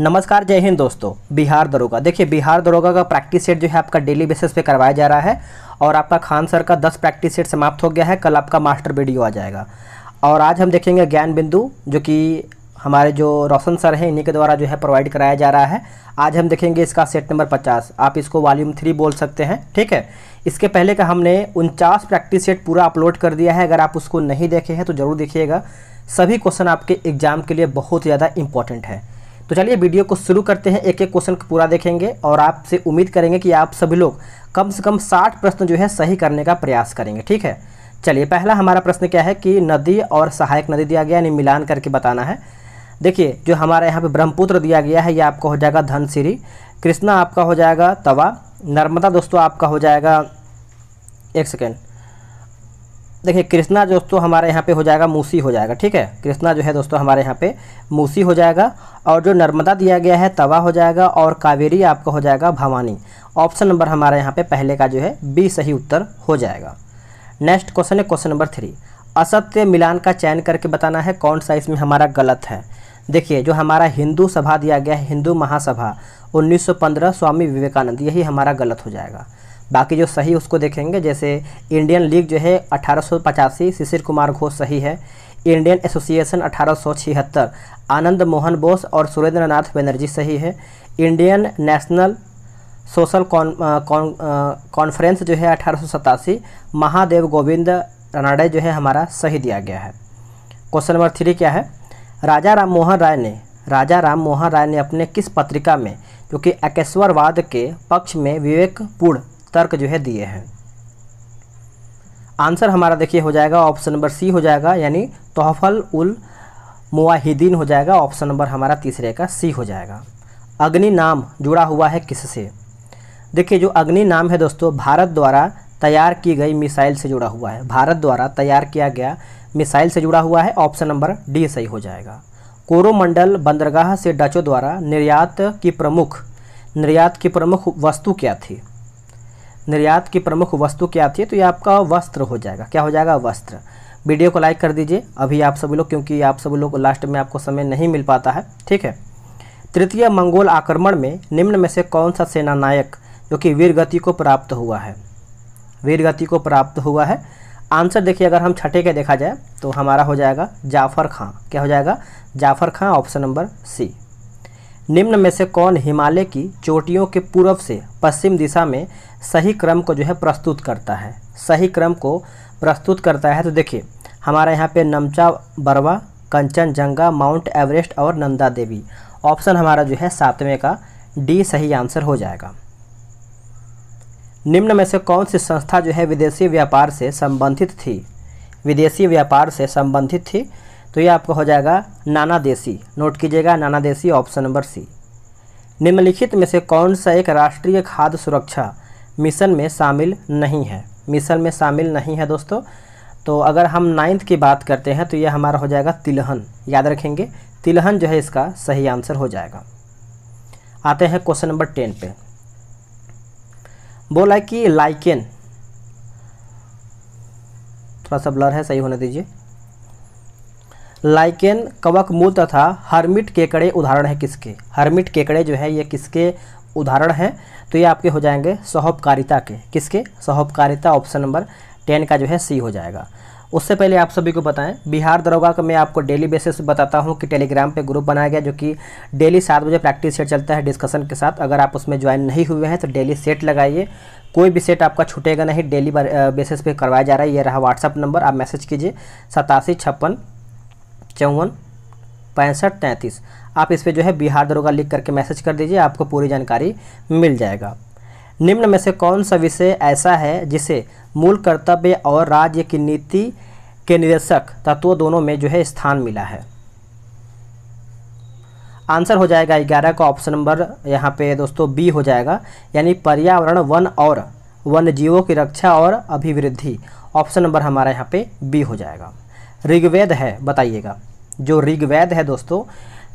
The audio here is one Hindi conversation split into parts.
नमस्कार जय हिंद दोस्तों बिहार दरोगा देखिए बिहार दरोगा का प्रैक्टिस सेट जो है आपका डेली बेसिस पे करवाया जा रहा है और आपका खान सर का 10 प्रैक्टिस सेट समाप्त हो गया है कल आपका मास्टर वीडियो आ जाएगा और आज हम देखेंगे ज्ञान बिंदु जो कि हमारे जो रोशन सर हैं इन्हीं के द्वारा जो है प्रोवाइड कराया जा रहा है आज हम देखेंगे इसका सेट नंबर पचास आप इसको वॉल्यूम थ्री बोल सकते हैं ठीक है इसके पहले का हमने उनचास प्रैक्टिस सेट पूरा अपलोड कर दिया है अगर आप उसको नहीं देखे हैं तो ज़रूर देखिएगा सभी क्वेश्चन आपके एग्ज़ाम के लिए बहुत ज़्यादा इंपॉर्टेंट है तो चलिए वीडियो को शुरू करते हैं एक एक क्वेश्चन को पूरा देखेंगे और आपसे उम्मीद करेंगे कि आप सभी लोग कम से कम साठ प्रश्न जो है सही करने का प्रयास करेंगे ठीक है चलिए पहला हमारा प्रश्न क्या है कि नदी और सहायक नदी दिया गया यानी मिलान करके बताना है देखिए जो हमारा यहाँ पे ब्रह्मपुत्र दिया गया है ये आपका हो जाएगा धनसिरी कृष्णा आपका हो जाएगा तवा नर्मदा दोस्तों आपका हो जाएगा एक सेकेंड देखिए कृष्णा दोस्तों हमारे यहाँ पे हो जाएगा मूसी हो जाएगा ठीक है कृष्णा जो है दोस्तों हमारे यहाँ पे मूसी हो जाएगा और जो नर्मदा दिया गया है तवा हो जाएगा और कावेरी आपका हो जाएगा भवानी ऑप्शन नंबर हमारे यहाँ पे पहले का जो है बी सही उत्तर हो जाएगा नेक्स्ट क्वेश्चन है क्वेश्चन नंबर थ्री असत्य मिलान का चयन करके बताना है कौन सा इसमें हमारा गलत है देखिए जो हमारा हिंदू सभा दिया गया है हिंदू महासभा 1915 स्वामी विवेकानंद यही हमारा गलत हो जाएगा बाकी जो सही उसको देखेंगे जैसे इंडियन लीग जो है अठारह शिशिर कुमार घोष सही है इंडियन एसोसिएशन अठारह आनंद मोहन बोस और सुरेंद्र नाथ बनर्जी सही है इंडियन नेशनल सोशल कॉन्फ्रेंस जो है अठारह महादेव गोविंद रनाडे जो है हमारा सही दिया गया है क्वेश्चन नंबर थ्री क्या है राजा राम मोहन राय ने राजा राम मोहन राय ने अपने किस पत्रिका में जो कि एकेश्वरवाद के पक्ष में विवेकपूर्ण तर्क जो है दिए हैं आंसर हमारा देखिए हो जाएगा ऑप्शन नंबर सी हो जाएगा यानी तोहफल उल मुआहिदीन हो जाएगा ऑप्शन नंबर हमारा तीसरे का सी हो जाएगा अग्नि नाम जुड़ा हुआ है किससे देखिए जो अग्नि नाम है दोस्तों भारत द्वारा तैयार की गई मिसाइल से जुड़ा हुआ है भारत द्वारा तैयार किया गया मिसाइल से जुड़ा हुआ है ऑप्शन नंबर डी सही हो जाएगा कोरोमंडल बंदरगाह से डचों द्वारा निर्यात की प्रमुख निर्यात की प्रमुख वस्तु क्या थी निर्यात की प्रमुख वस्तु क्या आती है तो ये आपका वस्त्र हो जाएगा क्या हो जाएगा वस्त्र वीडियो को लाइक कर दीजिए अभी आप सभी लोग क्योंकि आप सभी लोग लास्ट में आपको समय नहीं मिल पाता है ठीक है तृतीय मंगोल आक्रमण में निम्न में से कौन सा सेना नायक जो कि वीर गति को प्राप्त हुआ है वीर गति को प्राप्त हुआ है आंसर देखिए अगर हम छठे के देखा जाए तो हमारा हो जाएगा जाफ़र खां क्या हो जाएगा Jafar Khan option number C निम्न में से कौन हिमालय की चोटियों के पूर्व से पश्चिम दिशा में सही क्रम को जो है प्रस्तुत करता है सही क्रम को प्रस्तुत करता है तो देखिए हमारे यहाँ पे Namcha Barwa Kanchenjunga Mount Everest और नंदा देवी ऑप्शन हमारा जो है सातवें का डी सही आंसर हो जाएगा निम्न में से कौन सी संस्था जो है विदेशी व्यापार से संबंधित थी विदेशी व्यापार से संबंधित थी तो ये आपका हो जाएगा नाना देसी नोट कीजिएगा नाना देसी ऑप्शन नंबर सी निम्नलिखित में से कौन सा एक राष्ट्रीय खाद्य सुरक्षा मिशन में शामिल नहीं है मिशन में शामिल नहीं है दोस्तों तो अगर हम नाइन्थ की बात करते हैं तो ये हमारा हो जाएगा तिलहन याद रखेंगे तिलहन जो है इसका सही आंसर हो जाएगा आते हैं क्वेश्चन नंबर टेन पे बोला कि लाइकेन थोड़ा सा ब्लर है सही होने दीजिए लाइकेन कवक मूल तथा हर्मिट केकड़े उदाहरण है किसके हर्मिट केकड़े जो है ये किसके उदाहरण हैं तो ये आपके हो जाएंगे सहोपकारिता के किसके सहोपकारिता ऑप्शन नंबर टेन का जो है सी हो जाएगा उससे पहले आप सभी को बताएं बिहार दरोगा का मैं आपको डेली बेसिस बताता हूं कि टेलीग्राम पे ग्रुप बनाया गया जो कि डेली सात बजे प्रैक्टिस सेट चलता है डिस्कशन के साथ अगर आप उसमें ज्वाइन नहीं हुए हैं तो डेली सेट लगाइए कोई भी सेट आपका छूटेगा नहीं डेली बेसिस पे करवाया जा रहा है ये रहा व्हाट्सअप नंबर आप मैसेज कीजिए सतासी छप्पन चौवन पैंसठ तैंतीस आप इस पर जो है बिहार दरोगा लिख करके मैसेज कर दीजिए आपको पूरी जानकारी मिल जाएगा निम्न में से कौन सा विषय ऐसा है जिसे मूल कर्तव्य और राज्य की नीति के निदेशक तत्वों दोनों में जो है स्थान मिला है आंसर हो जाएगा ग्यारह का ऑप्शन नंबर यहाँ पे दोस्तों बी हो जाएगा यानी पर्यावरण वन और जीवों की रक्षा और अभिवृद्धि ऑप्शन नंबर हमारा यहाँ पे बी हो जाएगा ऋग्वेद है बताइएगा जो ऋग्वेद है दोस्तों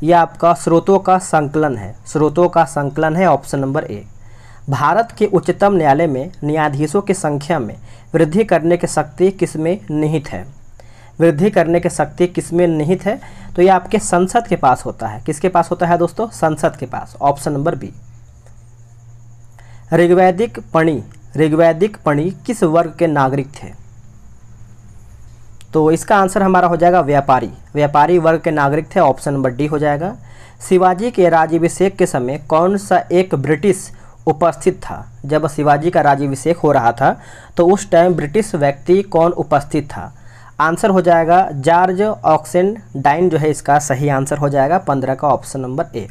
यह आपका स्रोतों का संकलन है स्रोतों का संकलन है ऑप्शन नंबर ए भारत के उच्चतम न्यायालय में न्यायाधीशों की संख्या में वृद्धि करने की शक्ति किसमें निहित है वृद्धि करने की शक्ति किसमें निहित है तो यह आपके संसद के पास होता है किसके पास होता है दोस्तों संसद के पास ऑप्शन नंबर बी ऋग्वैदिक पणि ऋग्वैदिक पणि किस वर्ग के नागरिक थे तो इसका आंसर हमारा हो जाएगा व्यापारी व्यापारी वर्ग के नागरिक थे ऑप्शन नंबर डी हो जाएगा शिवाजी के राज्यभिषेक के समय कौन सा एक ब्रिटिश उपस्थित था जब शिवाजी का राज्यभिषेक हो रहा था तो उस टाइम ब्रिटिश व्यक्ति कौन उपस्थित था आंसर हो जाएगा जॉर्ज ऑक्सन डाइन जो है इसका सही आंसर हो जाएगा पंद्रह का ऑप्शन नंबर ए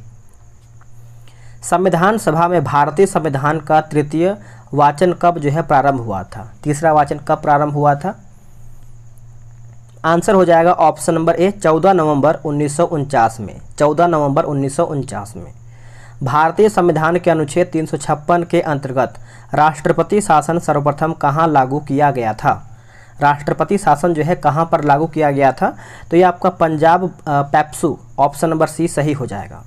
संविधान सभा में भारतीय संविधान का तृतीय वाचन कब जो है प्रारंभ हुआ था तीसरा वाचन कब प्रारंभ हुआ था आंसर हो जाएगा ऑप्शन नंबर ए 14 नवंबर उन्नीस में 14 नवंबर उन्नीस में भारतीय संविधान के अनुच्छेद तीन के अंतर्गत राष्ट्रपति शासन सर्वप्रथम कहाँ लागू किया गया था राष्ट्रपति शासन जो है कहाँ पर लागू किया गया था तो ये आपका Punjab PEPSU option number C सही हो जाएगा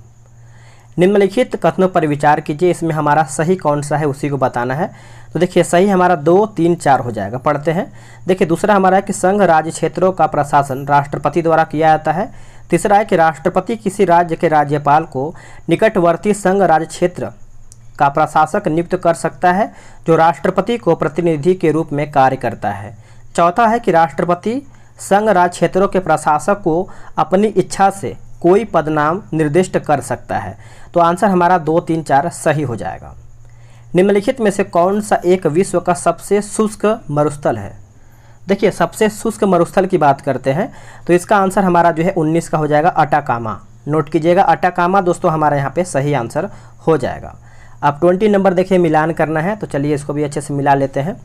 निम्नलिखित कथनों पर विचार कीजिए इसमें हमारा सही कौन सा है उसी को बताना है तो देखिए सही हमारा दो तीन चार हो जाएगा पढ़ते हैं देखिए दूसरा हमारा है कि संघ राज्य क्षेत्रों का प्रशासन राष्ट्रपति द्वारा किया जाता है तीसरा है कि राष्ट्रपति किसी राज्य के राज्यपाल को निकटवर्ती संघ राज्य क्षेत्र का प्रशासक नियुक्त कर सकता है जो राष्ट्रपति को प्रतिनिधि के रूप में कार्य करता है चौथा है कि राष्ट्रपति संघ राज्य क्षेत्रों के प्रशासक को अपनी इच्छा से कोई पदनाम निर्दिष्ट कर सकता है तो आंसर हमारा दो तीन चार सही हो जाएगा निम्नलिखित में से कौन सा एक विश्व का सबसे शुष्क मरुस्थल है देखिए सबसे शुष्क मरुस्थल की बात करते हैं तो इसका आंसर हमारा जो है उन्नीस का हो जाएगा अटाकामा नोट कीजिएगा अटाकामा दोस्तों हमारे यहाँ पे सही आंसर हो जाएगा अब ट्वेंटी नंबर देखिए मिलान करना है तो चलिए इसको भी अच्छे से मिला लेते हैं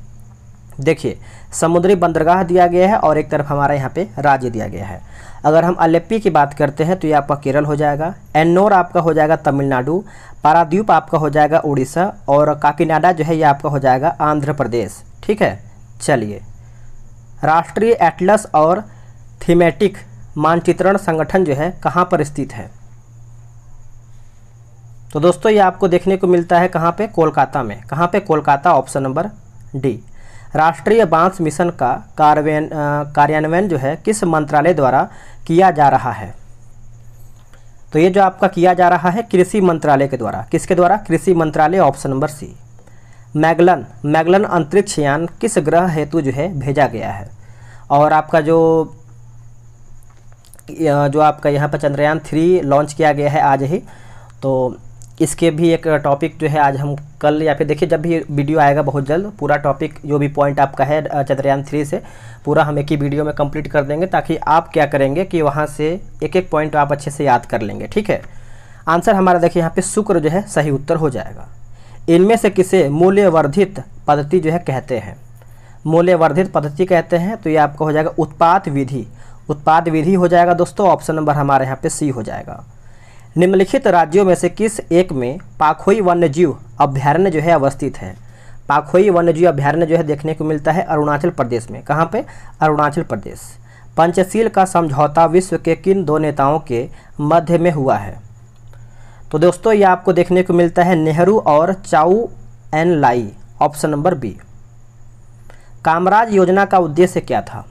देखिए समुद्री बंदरगाह दिया गया है और एक तरफ हमारा यहाँ पे राज्य दिया गया है अगर हम अलेप्पी की बात करते हैं तो ये आपका केरल हो जाएगा एन्नोर आपका हो जाएगा तमिलनाडु पाराद्वीप आपका हो जाएगा उड़ीसा और काकीनाडा जो है ये आपका हो जाएगा आंध्र प्रदेश ठीक है चलिए राष्ट्रीय एटलस और थीमेटिक मानचित्रण संगठन जो है कहाँ पर स्थित है तो दोस्तों ये आपको देखने को मिलता है कहाँ पे कोलकाता में कहाँ पे कोलकाता ऑप्शन नंबर डी राष्ट्रीय बांस मिशन का कार्यान कार्यान्वयन जो है किस मंत्रालय द्वारा किया जा रहा है तो ये जो आपका किया जा रहा है कृषि मंत्रालय के द्वारा किसके द्वारा कृषि मंत्रालय option number C Magellan Magellan अंतरिक्ष यान किस ग्रह हेतु जो है भेजा गया है और आपका जो जो आपका यहाँ पर चंद्रयान थ्री लॉन्च किया गया है आज ही तो इसके भी एक टॉपिक जो है आज हम कल या फिर देखिए जब भी वीडियो आएगा बहुत जल्द पूरा टॉपिक जो भी पॉइंट आपका है चंद्रयान थ्री से पूरा हम एक ही वीडियो में कंप्लीट कर देंगे ताकि आप क्या करेंगे कि वहाँ से एक एक पॉइंट आप अच्छे से याद कर लेंगे ठीक है आंसर हमारा देखिए यहाँ पर शुक्र जो है सही उत्तर हो जाएगा इनमें से किसे मूल्यवर्धित पद्धति जो है कहते हैं मूल्यवर्धित पद्धति कहते हैं तो ये आपका हो जाएगा उत्पाद विधि उत्पाद विधि हो जाएगा दोस्तों ऑप्शन नंबर हमारे यहाँ पे सी हो जाएगा निम्नलिखित राज्यों में से किस एक में पाखोई वन्यजीव अभ्यारण्य जो है अवस्थित है पाखोई वन्यजीव अभ्यारण्य जो है देखने को मिलता है अरुणाचल प्रदेश में कहाँ पे अरुणाचल प्रदेश पंचशील का समझौता विश्व के किन दो नेताओं के मध्य में हुआ है तो दोस्तों ये आपको देखने को मिलता है नेहरू और Chou En Lai option number B Kamaraj योजना का उद्देश्य क्या था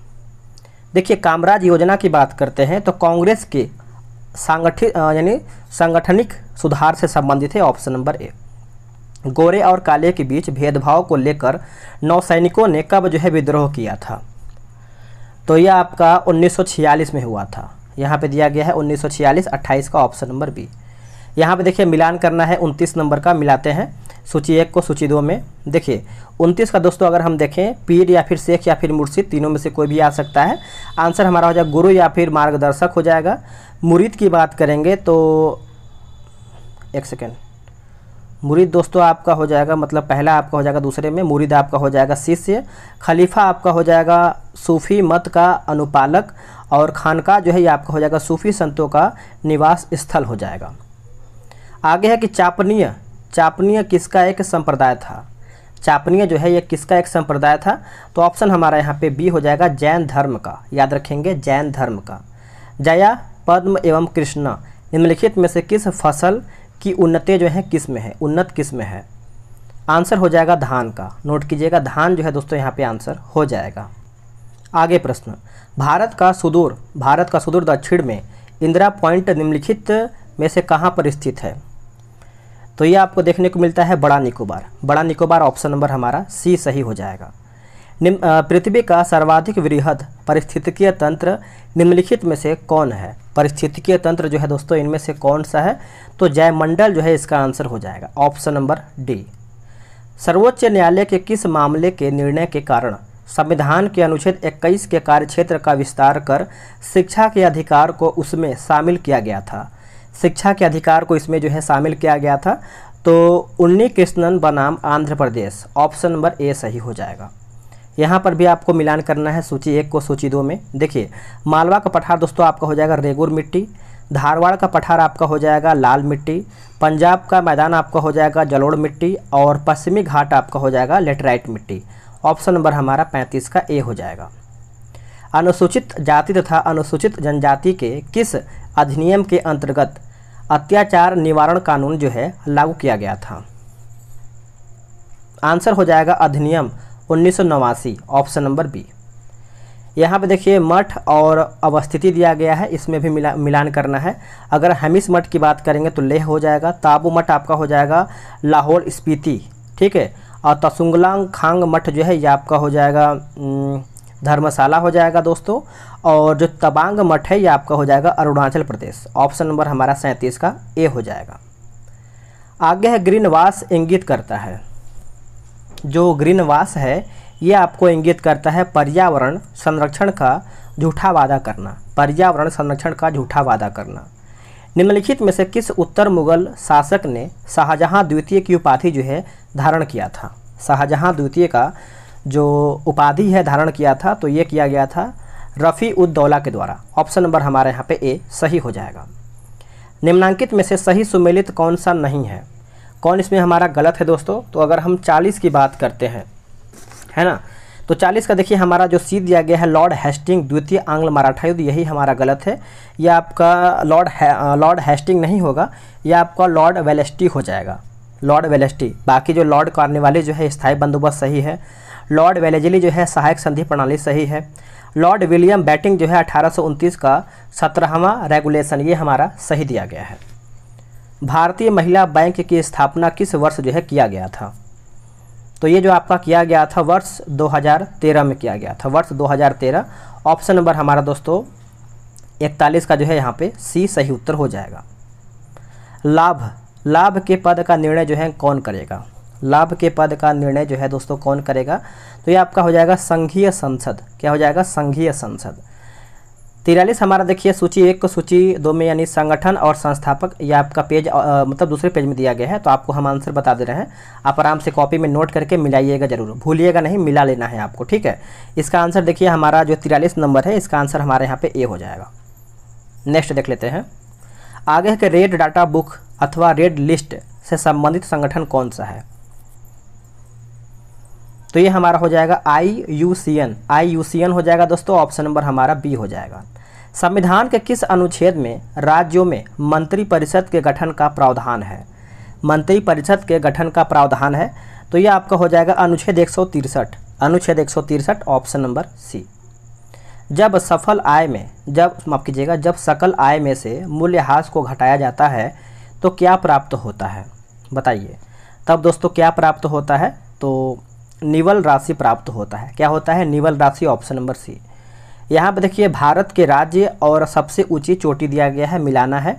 देखिए कामराज योजना की बात करते हैं तो कांग्रेस के सांगठित यानी सांगठनिक सुधार से संबंधित है ऑप्शन नंबर ए गोरे और काले के बीच भेदभाव को लेकर नौसैनिकों ने कब जो है विद्रोह किया था तो यह आपका 1946 में हुआ था यहाँ पे दिया गया है 1946 28 का ऑप्शन नंबर बी यहाँ पे देखिए मिलान करना है 29 नंबर का मिलाते हैं सूची एक को सूची दो में देखिए उनतीस का दोस्तों अगर हम देखें पीर या फिर शेख या फिर मुर्शिद तीनों में से कोई भी आ सकता है आंसर हमारा हो जाएगा गुरु या फिर मार्गदर्शक हो जाएगा मुरीद की बात करेंगे तो एक सेकेंड मुरीद दोस्तों आपका हो जाएगा मतलब पहला आपका हो जाएगा दूसरे में मुरीद आपका हो जाएगा शिष्य खलीफा आपका हो जाएगा सूफ़ी मत का अनुपालक और खानका जो है ये आपका हो जाएगा सूफ़ी संतों का निवास स्थल हो जाएगा आगे है कि चापनीय चापनीय किसका एक संप्रदाय था चापनीय जो है ये किसका एक संप्रदाय था तो ऑप्शन हमारा यहाँ पे बी हो जाएगा जैन धर्म का याद रखेंगे जैन धर्म का जया पद्म एवं कृष्णा निम्नलिखित में से किस फसल की उन्नति जो है किस में है उन्नत किस में है आंसर हो जाएगा धान का नोट कीजिएगा धान जो है दोस्तों यहाँ पे आंसर हो जाएगा आगे प्रश्न भारत का सुदूर भारत का सुदूर दक्षिण में इंदिरा पॉइंट निम्नलिखित में से कहाँ पर स्थित है तो ये आपको देखने को मिलता है बड़ा निकोबार बड़ा निकोबार ऑप्शन नंबर हमारा सी सही हो जाएगा पृथ्वी का सर्वाधिक वृहद परिस्थितिकीय तंत्र निम्नलिखित में से कौन है परिस्थितिकीय तंत्र जो है दोस्तों इनमें से कौन सा है तो जयमंडल जो है इसका आंसर हो जाएगा ऑप्शन नंबर डी सर्वोच्च न्यायालय के किस मामले के निर्णय के कारण संविधान के अनुच्छेद 21 के कार्यक्षेत्र का विस्तार कर शिक्षा के अधिकार को उसमें शामिल किया गया था शिक्षा के अधिकार को इसमें जो है शामिल किया गया था तो उन्नी कृष्णन बनाम Andhra Pradesh option number A सही हो जाएगा यहाँ पर भी आपको मिलान करना है सूची एक को सूची दो में देखिए मालवा का पठार दोस्तों आपका हो जाएगा रेगुर मिट्टी धारवाड़ का पठार आपका हो जाएगा लाल मिट्टी पंजाब का मैदान आपका हो जाएगा जलोड़ मिट्टी और पश्चिमी घाट आपका हो जाएगा लेटराइट मिट्टी ऑप्शन नंबर हमारा पैंतीस का ए हो जाएगा अनुसूचित जाति तथा अनुसूचित जनजाति के किस अधिनियम के अंतर्गत अत्याचार निवारण कानून जो है लागू किया गया था आंसर हो जाएगा अधिनियम उन्नीस ऑप्शन नंबर बी यहाँ पे देखिए मठ और अवस्थिति दिया गया है इसमें भी मिला मिलान करना है अगर हमिस मठ की बात करेंगे तो लेह हो जाएगा ताबू मठ आपका हो जाएगा लाहौल स्पीति ठीक है और तसुंगलांग खांग मठ जो है ये आपका हो जाएगा धर्मशाला हो जाएगा दोस्तों और जो तबांग मठ है ये आपका हो जाएगा अरुणाचल प्रदेश ऑप्शन नंबर हमारा सैंतीस का ए हो जाएगा आगे है ग्रीनवास इंगित करता है जो ग्रीनवास है ये आपको इंगित करता है पर्यावरण संरक्षण का झूठा वादा करना पर्यावरण संरक्षण का झूठा वादा करना निम्नलिखित में से किस उत्तर मुगल शासक ने शाहजहाँ द्वितीय की उपाधि जो है धारण किया था शाहजहाँ द्वितीय का जो उपाधि है धारण किया था तो ये किया गया था रफ़ी उद्दौला के द्वारा ऑप्शन नंबर हमारे यहाँ पे ए सही हो जाएगा निम्नांकित में से सही सुमेलित कौन सा नहीं है कौन इसमें हमारा गलत है दोस्तों तो अगर हम चालीस की बात करते हैं है ना तो 40 का देखिए हमारा जो सी दिया गया है लॉर्ड हेस्टिंग द्वितीय आंग्ल मराठा युद्ध यही हमारा गलत है यह आपका लॉर्ड है, लॉर्ड हेस्टिंग नहीं होगा यह आपका लॉर्ड वेलेस्टी हो जाएगा लॉर्ड वेलेस्टी बाकी जो लॉर्ड कार्निवाली जो है स्थायी बंदोबस्त सही है लॉर्ड वेलेजली जो है सहायक संधि प्रणाली सही है लॉर्ड विलियम बैटिंग जो है अठारह का सत्रहवा रेगुलेशन ये हमारा सही दिया गया है भारतीय महिला बैंक की स्थापना किस वर्ष जो है किया गया था तो ये जो आपका किया गया था वर्ष 2013 में किया गया था वर्ष 2013 ऑप्शन नंबर हमारा दोस्तों 41 का जो है यहाँ पे सी सही उत्तर हो जाएगा लाभ लाभ के पद का निर्णय जो है कौन करेगा लाभ के पद का निर्णय जो है दोस्तों कौन करेगा तो ये आपका हो जाएगा संघीय संसद क्या हो जाएगा संघीय संसद तिरालीस हमारा देखिए सूची एक को सूची दो में यानी संगठन और संस्थापक ये आपका पेज आ, मतलब दूसरे पेज में दिया गया है तो आपको हम आंसर बता दे रहे हैं आप आराम से कॉपी में नोट करके मिलाइएगा जरूर भूलिएगा नहीं मिला लेना है आपको ठीक है इसका आंसर देखिए हमारा जो तिरालीस नंबर है इसका आंसर हमारे यहाँ पे ए हो जाएगा नेक्स्ट देख लेते हैं आगे के रेड डाटा बुक अथवा रेड लिस्ट से संबंधित संगठन कौन सा है तो ये हमारा हो जाएगा I U C N I U C N हो जाएगा दोस्तों ऑप्शन नंबर हमारा बी हो जाएगा संविधान के किस अनुच्छेद में राज्यों में मंत्रिपरिषद के गठन का प्रावधान है मंत्रिपरिषद के गठन का प्रावधान है तो यह आपका हो जाएगा अनुच्छेद एक अनुच्छेद एक ऑप्शन नंबर सी जब सफल आय में जब माफ कीजिएगा जब सकल आय में से मूल्यह्रास को घटाया जाता है तो क्या प्राप्त होता है बताइए तब दोस्तों क्या प्राप्त होता है तो निवल राशि प्राप्त होता है क्या होता है निवल राशि ऑप्शन नंबर सी यहाँ पर देखिए भारत के राज्य और सबसे ऊंची चोटी दिया गया है मिलाना है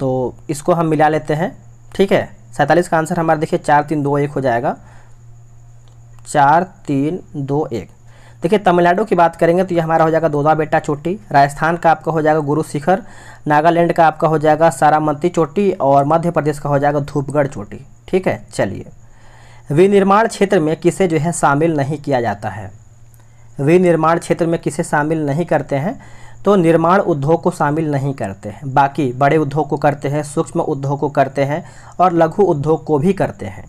तो इसको हम मिला लेते हैं ठीक है सैंतालीस का आंसर हमारा देखिए चार तीन दो एक हो जाएगा चार तीन दो एक देखिए तमिलनाडु की बात करेंगे तो ये हमारा हो जाएगा दोदा बेटा चोटी राजस्थान का आपका हो जाएगा गुरु शिखर नागालैंड का आपका हो जाएगा सारामती चोटी और मध्य प्रदेश का हो जाएगा धूपगढ़ चोटी ठीक है चलिए विनिर्माण क्षेत्र में किसे जो है शामिल नहीं किया जाता है विनिर्माण क्षेत्र में किसे शामिल नहीं करते हैं तो निर्माण उद्योग को शामिल नहीं करते हैं बाकी बड़े उद्योग को करते हैं सूक्ष्म उद्योग को करते हैं और लघु उद्योग को भी करते हैं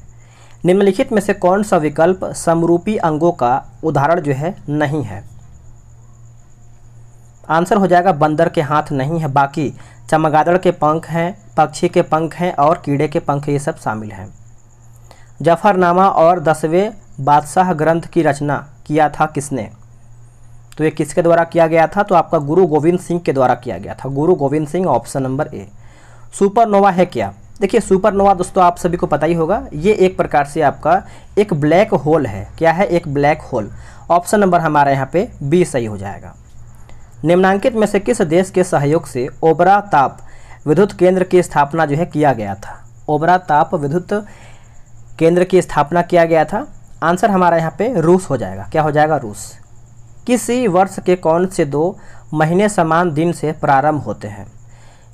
निम्नलिखित में से कौन सा विकल्प समरूपी अंगों का उदाहरण जो है नहीं है आंसर हो जाएगा बंदर के हाथ नहीं है बाकी चमगादड़ के पंख हैं पक्षी के पंख हैं और कीड़े के पंख ये सब शामिल हैं जफरनामा और दसवें बादशाह ग्रंथ की रचना किया था किसने तो ये किसके द्वारा किया गया था तो आपका गुरु गोविंद सिंह के द्वारा किया गया था Guru Gobind Singh option number A supernova है क्या देखिए सुपरनोवा दोस्तों आप सभी को पता ही होगा ये एक प्रकार से आपका एक ब्लैक होल है क्या है एक ब्लैक होल ऑप्शन नंबर हमारे यहाँ पे बी सही हो जाएगा निम्नांकित में से किस देश के सहयोग से ओबरा ताप विद्युत केंद्र की स्थापना जो है किया गया था ओबरा ताप विद्युत केंद्र की स्थापना किया गया था आंसर हमारा यहाँ पे रूस हो जाएगा क्या हो जाएगा रूस किसी वर्ष के कौन से दो महीने समान दिन से प्रारंभ होते हैं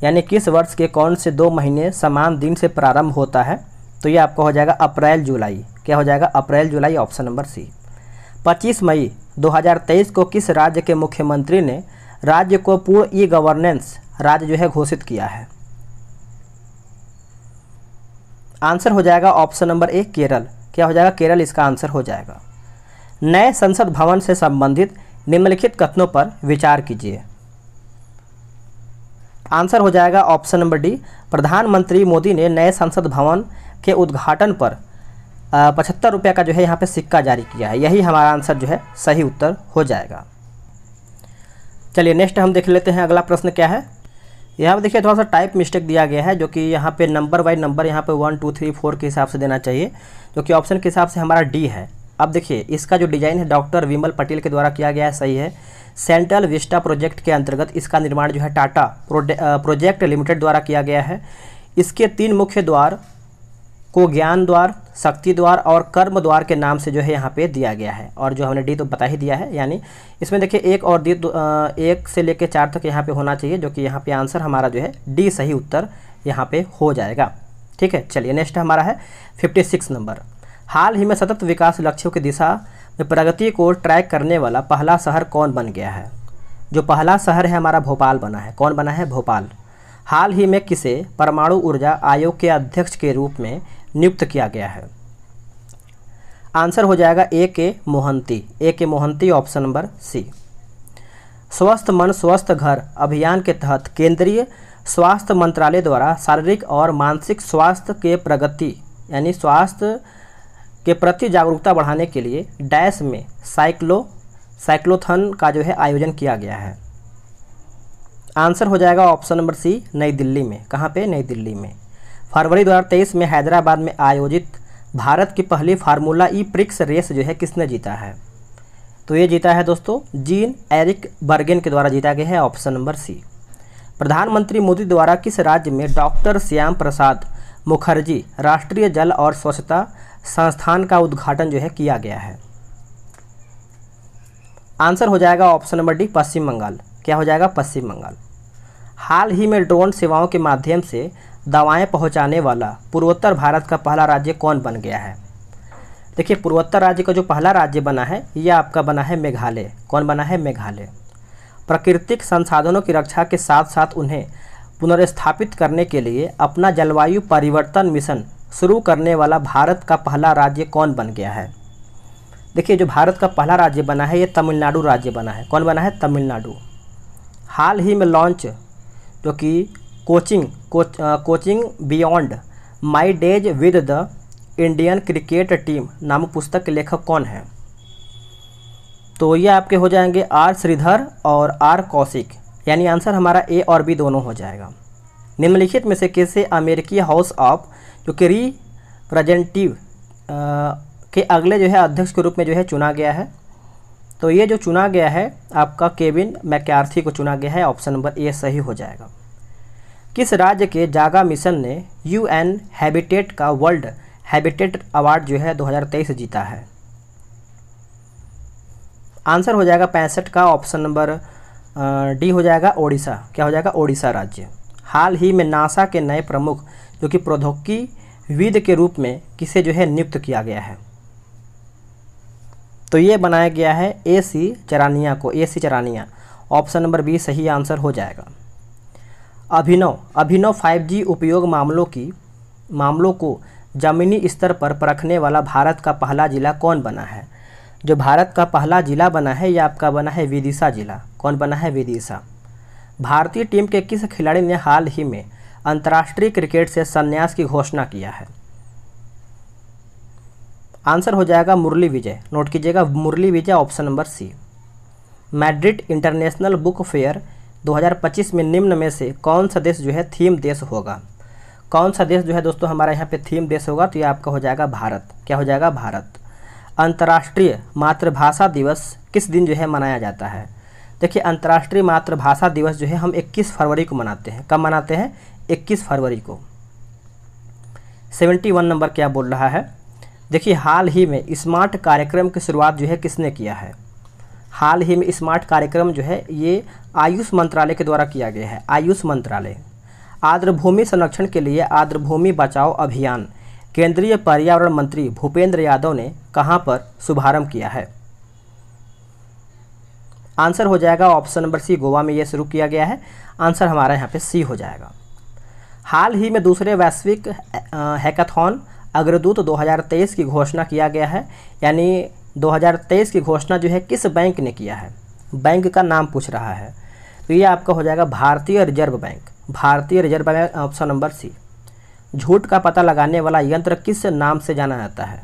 यानी किस वर्ष के कौन से दो महीने समान दिन से प्रारंभ होता है तो ये आपका हो जाएगा अप्रैल जुलाई क्या हो जाएगा अप्रैल जुलाई ऑप्शन नंबर सी 25 मई 2023 को किस राज्य के मुख्यमंत्री ने राज्य को पूर्ण ई गवर्नेंस राज्य जो है घोषित किया है आंसर हो जाएगा ऑप्शन नंबर ए केरल क्या हो जाएगा केरल इसका आंसर हो जाएगा नए संसद भवन से संबंधित निम्नलिखित कथनों पर विचार कीजिए आंसर हो जाएगा ऑप्शन नंबर डी प्रधानमंत्री मोदी ने नए संसद भवन के उद्घाटन पर पचहत्तर रुपये का जो है यहाँ पे सिक्का जारी किया है यही हमारा आंसर जो है सही उत्तर हो जाएगा चलिए नेक्स्ट हम देख लेते हैं अगला प्रश्न क्या है यहाँ पर देखिए थोड़ा सा टाइप मिस्टेक दिया गया है जो कि यहाँ पे नंबर वाइज नंबर यहाँ पे वन टू थ्री फोर के हिसाब से देना चाहिए जो कि ऑप्शन के हिसाब से हमारा डी है अब देखिए इसका जो डिज़ाइन है डॉक्टर विमल पटेल के द्वारा किया गया है सही है सेंट्रल विस्टा प्रोजेक्ट के अंतर्गत इसका निर्माण जो है टाटा प्रोजेक्ट लिमिटेड द्वारा किया गया है इसके तीन मुख्य द्वार को ज्ञान द्वार शक्ति द्वार और कर्म द्वार के नाम से जो है यहाँ पे दिया गया है और जो हमने डी तो बता ही दिया है यानी इसमें देखिए एक और डी एक से लेकर चार तक यहाँ पे होना चाहिए जो कि यहाँ पे आंसर हमारा जो है डी सही उत्तर यहाँ पे हो जाएगा ठीक है चलिए नेक्स्ट हमारा है फिफ्टी सिक्स नंबर हाल ही में सतत विकास लक्ष्यों की दिशा में प्रगति को ट्रैक करने वाला पहला शहर कौन बन गया है जो पहला शहर है हमारा भोपाल बना है कौन बना है भोपाल हाल ही में किसे परमाणु ऊर्जा आयोग के अध्यक्ष के रूप में नियुक्त किया गया है आंसर हो जाएगा ए के मोहंती ए के मोहंती ऑप्शन नंबर सी स्वस्थ मन स्वस्थ घर अभियान के तहत केंद्रीय स्वास्थ्य मंत्रालय द्वारा शारीरिक और मानसिक स्वास्थ्य के प्रगति यानी स्वास्थ्य के प्रति जागरूकता बढ़ाने के लिए डैश में साइक्लो साइक्लोथन का जो है आयोजन किया गया है आंसर हो जाएगा ऑप्शन नंबर सी नई दिल्ली में कहाँ पे नई दिल्ली में फरवरी 2023 में हैदराबाद में आयोजित भारत की पहली फार्मूला ई प्रिक्स रेस जो है किसने जीता है तो ये जीता है दोस्तों जीन एरिक बर्गेन के द्वारा जीता गया है ऑप्शन नंबर सी प्रधानमंत्री मोदी द्वारा किस राज्य में डॉक्टर श्याम प्रसाद मुखर्जी राष्ट्रीय जल और स्वच्छता संस्थान का उद्घाटन जो है किया गया है आंसर हो जाएगा option number D Paschim Bengal क्या हो जाएगा पश्चिम बंगाल हाल ही में ड्रोन सेवाओं के माध्यम से दवाएं पहुंचाने वाला पूर्वोत्तर भारत का पहला राज्य कौन बन गया है देखिए पूर्वोत्तर राज्य का जो पहला राज्य बना है यह आपका बना है मेघालय कौन बना है मेघालय प्राकृतिक संसाधनों की रक्षा के साथ साथ उन्हें पुनर्स्थापित करने के लिए अपना जलवायु परिवर्तन मिशन शुरू करने वाला भारत का पहला राज्य कौन बन गया है देखिए जो भारत का पहला राज्य बना है ये तमिलनाडु राज्य बना है कौन बना है तमिलनाडु हाल ही में लॉन्च जो कि coaching coach coaching beyond my days with the Indian cricket team नामक पुस्तक के लेखक कौन है तो ये आपके हो जाएंगे आर श्रीधर और आर कौशिक यानी आंसर हमारा ए और बी दोनों हो जाएगा निम्नलिखित में से कैसे अमेरिकी हाउस ऑफ जो कि रिप्रेजेंटिव के अगले जो है अध्यक्ष के रूप में जो है चुना गया है तो ये जो चुना गया है आपका केविन मैक्यार्थी को चुना गया है ऑप्शन नंबर ए सही हो जाएगा किस राज्य के जागा मिशन ने यूएन हैबिटेट का वर्ल्ड हैबिटेट अवार्ड जो है 2023 जीता है आंसर हो जाएगा पैंसठ का ऑप्शन नंबर डी हो जाएगा ओडिशा क्या हो जाएगा ओडिशा राज्य हाल ही में नासा के नए प्रमुख जो कि प्रौद्योगिकी विद के रूप में किसे जो है नियुक्त किया गया है तो ये बनाया गया है ए सी चरानिया को A C Charania option number B सही आंसर हो जाएगा अभिनव अभिनव 5G उपयोग मामलों की मामलों को ज़मीनी स्तर पर परखने वाला भारत का पहला ज़िला कौन बना है जो भारत का पहला ज़िला बना है यह आपका बना है विदिशा ज़िला कौन बना है विदिशा भारतीय टीम के किस खिलाड़ी ने हाल ही में अंतर्राष्ट्रीय क्रिकेट से संन्यास की घोषणा किया है आंसर हो जाएगा मुरली विजय नोट कीजिएगा Murali Vijay option number C Madrid international book fair 2025 में निम्न में से कौन सा देश जो है थीम देश होगा कौन सा देश जो है दोस्तों हमारा यहाँ पे थीम देश होगा तो ये आपका हो जाएगा भारत क्या हो जाएगा भारत अंतर्राष्ट्रीय मातृभाषा दिवस किस दिन जो है मनाया जाता है देखिए अंतर्राष्ट्रीय मातृभाषा दिवस जो है हम 21 फरवरी को मनाते हैं कब मनाते हैं 21 फरवरी को 71 नंबर क्या बोल रहा है देखिए हाल ही में स्मार्ट कार्यक्रम की शुरुआत जो है किसने किया है हाल ही में स्मार्ट कार्यक्रम जो है ये आयुष मंत्रालय के द्वारा किया गया है आयुष मंत्रालय आर्द्रभूमि संरक्षण के लिए आर्द्रभूमि बचाओ अभियान केंद्रीय पर्यावरण मंत्री भूपेंद्र यादव ने कहाँ पर शुभारंभ किया है आंसर हो जाएगा ऑप्शन नंबर सी गोवा में यह शुरू किया गया है आंसर हमारा यहाँ पे सी हो जाएगा हाल ही में दूसरे वैश्विक हैकाथॉन अग्रदूत 2023 की घोषणा किया गया है यानी 2023 की घोषणा जो है किस बैंक ने किया है बैंक का नाम पूछ रहा है तो ये आपका हो जाएगा भारतीय रिजर्व बैंक भारतीय reserve bank option number C झूठ का पता लगाने वाला यंत्र किस नाम से जाना जाता है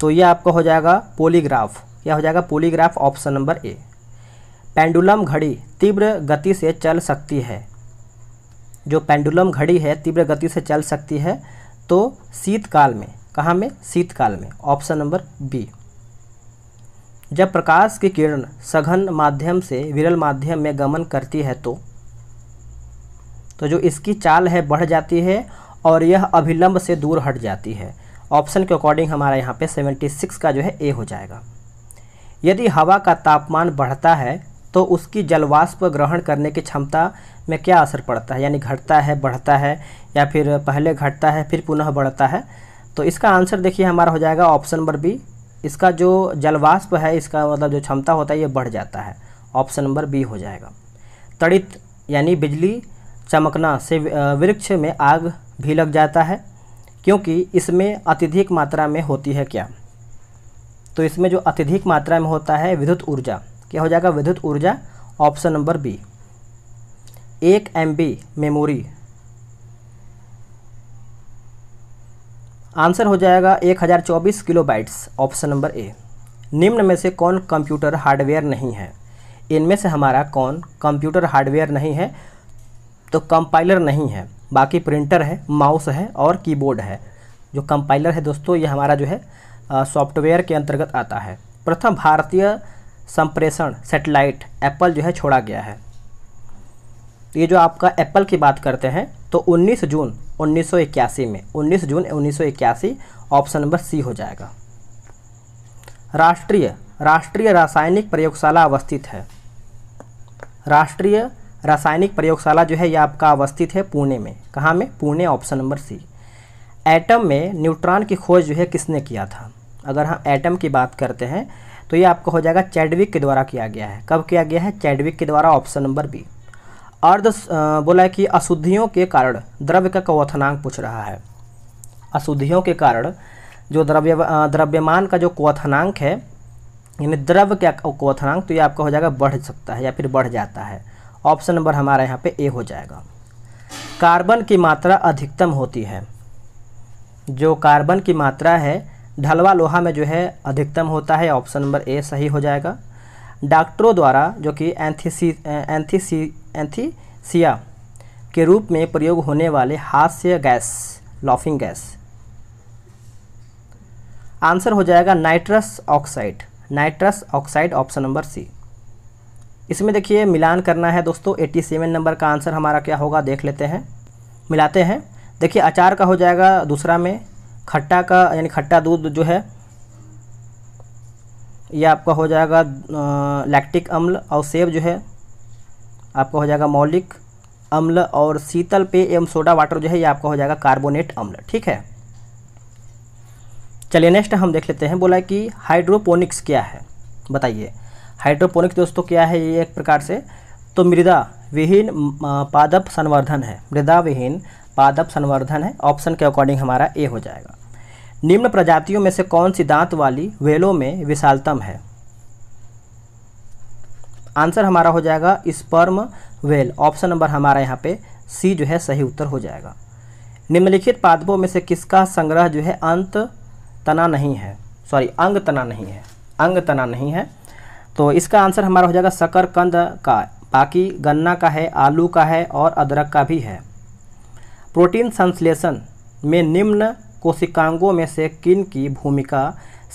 तो ये आपका हो जाएगा पोलीग्राफ यह हो जाएगा polygraph option number A pendulum घड़ी तीव्र गति से चल सकती है जो पेंडुलम घड़ी है तीव्र गति से चल सकती है तो शीतकाल में कहाँ में शीतकाल में ऑप्शन नंबर बी जब प्रकाश की किरण सघन माध्यम से विरल माध्यम में गमन करती है तो तो जो इसकी चाल है बढ़ जाती है और यह अभिलंब से दूर हट जाती है ऑप्शन के अकॉर्डिंग हमारा यहाँ पे 76 का जो है ए हो जाएगा यदि हवा का तापमान बढ़ता है तो उसकी जलवाष्प ग्रहण करने की क्षमता में क्या असर पड़ता है यानी घटता है बढ़ता है या फिर पहले घटता है फिर पुनः बढ़ता है तो इसका आंसर देखिए हमारा हो जाएगा ऑप्शन नंबर बी इसका जो जलवाष्प है इसका मतलब जो क्षमता होता है ये बढ़ जाता है ऑप्शन नंबर बी हो जाएगा तड़ित यानी बिजली चमकना से वृक्ष में आग भी लग जाता है क्योंकि इसमें अत्यधिक मात्रा में होती है क्या तो इसमें जो अत्यधिक मात्रा में होता है विद्युत ऊर्जा क्या हो जाएगा विद्युत ऊर्जा ऑप्शन नंबर बी एक एम मेमोरी आंसर हो जाएगा एक हज़ार चौबीस kilobytes option number A निम्न में से कौन कंप्यूटर हार्डवेयर नहीं है इनमें से हमारा कौन कंप्यूटर हार्डवेयर नहीं है तो कंपाइलर नहीं है बाकी प्रिंटर है माउस है और कीबोर्ड है जो कंपाइलर है दोस्तों ये हमारा जो है सॉफ्टवेयर के अंतर्गत आता है प्रथम भारतीय संप्रेषण सेटेलाइट एप्पल जो है छोड़ा गया है ये जो आपका एप्पल की बात करते हैं तो 19 जून 1981 में 19 जून 1981 ऑप्शन नंबर सी हो जाएगा राष्ट्रीय राष्ट्रीय रासायनिक प्रयोगशाला अवस्थित है राष्ट्रीय रासायनिक प्रयोगशाला जो है यह आपका अवस्थित है पुणे में कहाँ में Pune option number C atom में न्यूट्रॉन की खोज जो है किसने किया था अगर हम एटम की बात करते हैं तो ये आपका हो जाएगा चैडविक के द्वारा किया गया है कब किया गया है चैडविक के द्वारा ऑप्शन नंबर बी अर्ध बोला है कि अशुद्धियों के कारण द्रव्य का क्वथनांक पूछ रहा है अशुद्धियों के कारण जो द्रव्य द्रव्यमान का जो क्वथनांक है यानी द्रव्य का क्वथनांक तो ये आपका हो जाएगा बढ़ सकता है या फिर बढ़ जाता है ऑप्शन नंबर हमारा यहाँ पे ए हो जाएगा कार्बन की मात्रा अधिकतम होती है जो कार्बन की मात्रा है ढलवा लोहा में जो है अधिकतम होता है ऑप्शन नंबर ए सही हो जाएगा डॉक्टरों द्वारा जो कि एंथीसी एंथीसी एंथीसिया के रूप में प्रयोग होने वाले हास्य गैस लॉफिंग गैस आंसर हो जाएगा nitrous oxide nitrous oxide option number C इसमें देखिए मिलान करना है दोस्तों एट्टी सेवन नंबर का आंसर हमारा क्या होगा देख लेते हैं मिलाते हैं देखिए अचार का हो जाएगा दूसरा में खट्टा का यानी खट्टा दूध जो है यह आपका हो जाएगा लैक्टिक अम्ल और सेब जो है आपका हो जाएगा मौलिक अम्ल और शीतल पेय एवं सोडा वाटर जो है ये आपका हो जाएगा कार्बोनेट अम्ल ठीक है चलिए नेक्स्ट हम देख लेते हैं बोला कि हाइड्रोपोनिक्स क्या है बताइए हाइड्रोपोनिक्स दोस्तों क्या है ये एक प्रकार से तो मृदा विहीन पादप संवर्धन है मृदा विहीन पादप संवर्धन है ऑप्शन के अकॉर्डिंग हमारा ए हो जाएगा निम्न प्रजातियों में से कौन सी दांत वाली वेलों में विशालतम है आंसर हमारा हो जाएगा स्पर्म वेल ऑप्शन नंबर हमारा यहाँ पे सी जो है सही उत्तर हो जाएगा निम्नलिखित पादपों में से किसका संग्रह जो है अंत तना नहीं है सॉरी अंग तना नहीं है अंग तना नहीं है तो इसका आंसर हमारा हो जाएगा शकरकंद का बाकी गन्ना का है आलू का है और अदरक का भी है प्रोटीन संश्लेषण में निम्न कोशिकांगों में से किन की भूमिका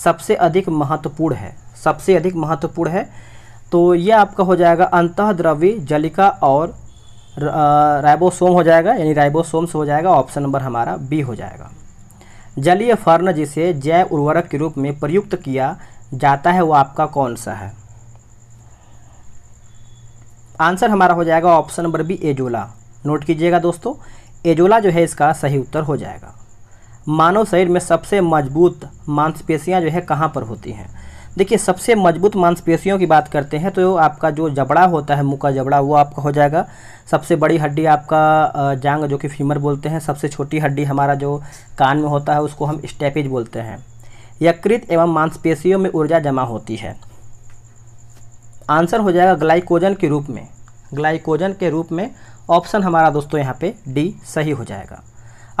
सबसे अधिक महत्वपूर्ण है सबसे अधिक महत्वपूर्ण है तो ये आपका हो जाएगा अंतः द्रव्य जलिका और राइबोसोम हो जाएगा यानी राइबोसोम से हो जाएगा ऑप्शन नंबर हमारा बी हो जाएगा जलीय फर्न जिसे जैव उर्वरक के रूप में प्रयुक्त किया जाता है वो आपका कौन सा है आंसर हमारा हो जाएगा option number B azolla note कीजिएगा दोस्तों एजोला जो है इसका सही उत्तर हो जाएगा मानव शरीर में सबसे मजबूत मांसपेशियां जो है कहाँ पर होती हैं देखिए सबसे मजबूत मांसपेशियों की बात करते हैं तो आपका जो जबड़ा होता है मुँह का जबड़ा वो आपका हो जाएगा सबसे बड़ी हड्डी आपका जांग जो कि फीमर बोलते हैं सबसे छोटी हड्डी हमारा जो कान में होता है उसको हम स्टेपिज बोलते हैं यकृत एवं मांसपेशियों में ऊर्जा जमा होती है आंसर हो जाएगा ग्लाइकोजन के रूप में ग्लाइकोजन के रूप में ऑप्शन हमारा दोस्तों यहाँ पे डी सही हो जाएगा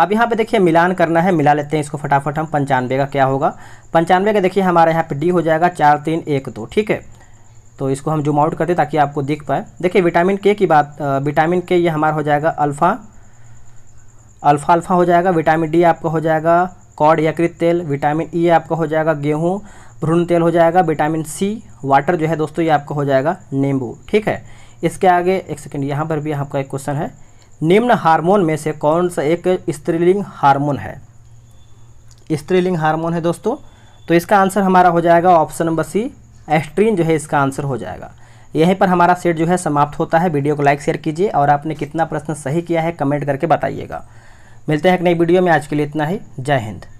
अब यहाँ पे देखिए मिलान करना है मिला लेते हैं इसको फटाफट हम पंचानवे का क्या होगा पंचानवे का देखिए हमारे यहाँ पे डी हो जाएगा चार तीन एक दो ठीक है तो इसको हम जूम आउट करते ताकि आपको दिख पाए देखिए विटामिन के की बात विटामिन के ये हमारा हो जाएगा अल्फ़ा अल्फ़ा अल्फ़ा हो जाएगा विटामिन डी आपका हो जाएगा कॉड यकृत तेल विटामिन ई e आपका हो जाएगा गेहूँ भ्रूण तेल हो जाएगा विटामिन सी वाटर जो है दोस्तों ये आपका हो जाएगा नींबू ठीक है इसके आगे एक सेकेंड यहाँ पर भी आपका एक क्वेश्चन है निम्न हार्मोन में से कौन सा एक स्त्रीलिंग हार्मोन है स्त्रीलिंग हार्मोन है दोस्तों तो इसका आंसर हमारा हो जाएगा ऑप्शन नंबर सी एस्ट्रीन जो है इसका आंसर हो जाएगा यहीं पर हमारा सेट जो है समाप्त होता है वीडियो को लाइक शेयर कीजिए और आपने कितना प्रश्न सही किया है कमेंट करके बताइएगा मिलते हैं एक नई वीडियो में आज के लिए इतना ही जय हिंद